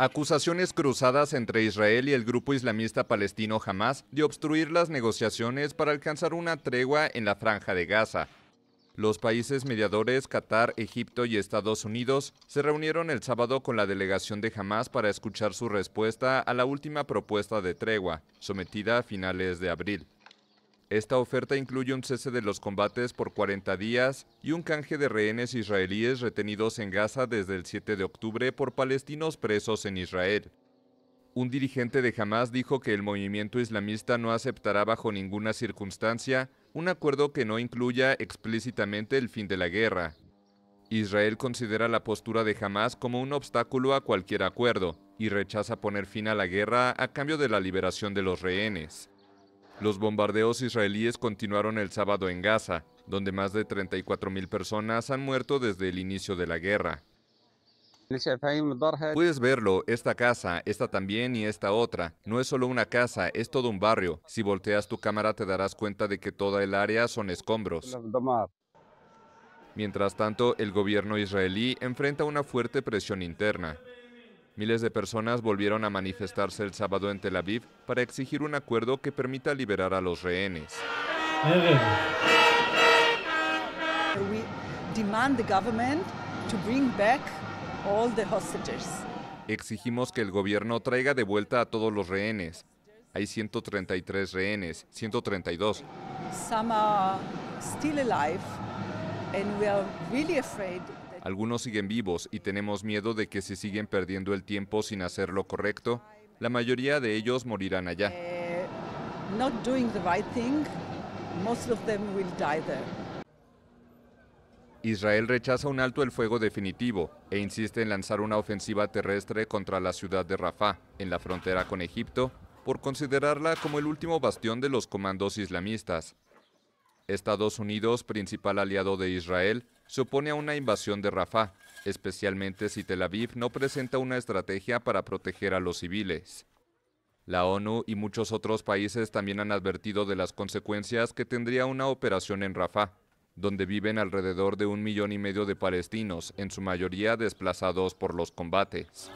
Acusaciones cruzadas entre Israel y el grupo islamista palestino Hamas de obstruir las negociaciones para alcanzar una tregua en la franja de Gaza. Los países mediadores Qatar, Egipto y Estados Unidos se reunieron el sábado con la delegación de Hamas para escuchar su respuesta a la última propuesta de tregua, sometida a finales de abril. Esta oferta incluye un cese de los combates por 40 días y un canje de rehenes israelíes retenidos en Gaza desde el 7 de octubre por palestinos presos en Israel. Un dirigente de Hamas dijo que el movimiento islamista no aceptará bajo ninguna circunstancia un acuerdo que no incluya explícitamente el fin de la guerra. Israel considera la postura de Hamas como un obstáculo a cualquier acuerdo y rechaza poner fin a la guerra a cambio de la liberación de los rehenes. Los bombardeos israelíes continuaron el sábado en Gaza, donde más de 34.000 personas han muerto desde el inicio de la guerra. Puedes verlo, esta casa, esta también y esta otra. No es solo una casa, es todo un barrio. Si volteas tu cámara te darás cuenta de que toda el área son escombros. Mientras tanto, el gobierno israelí enfrenta una fuerte presión interna. Miles de personas volvieron a manifestarse el sábado en Tel Aviv para exigir un acuerdo que permita liberar a los rehenes. Exigimos que el gobierno traiga de vuelta a todos los rehenes. Hay 133 rehenes, 132. Some are still alive and we are really afraid. Algunos siguen vivos y tenemos miedo de que si siguen perdiendo el tiempo sin hacer lo correcto, la mayoría de ellos morirán allá. Israel rechaza un alto el fuego definitivo e insiste en lanzar una ofensiva terrestre contra la ciudad de Rafah, en la frontera con Egipto, por considerarla como el último bastión de los comandos islamistas. Estados Unidos, principal aliado de Israel, supone una invasión de Rafah, especialmente si Tel Aviv no presenta una estrategia para proteger a los civiles. La ONU y muchos otros países también han advertido de las consecuencias que tendría una operación en Rafah, donde viven alrededor de un millón y medio de palestinos, en su mayoría desplazados por los combates.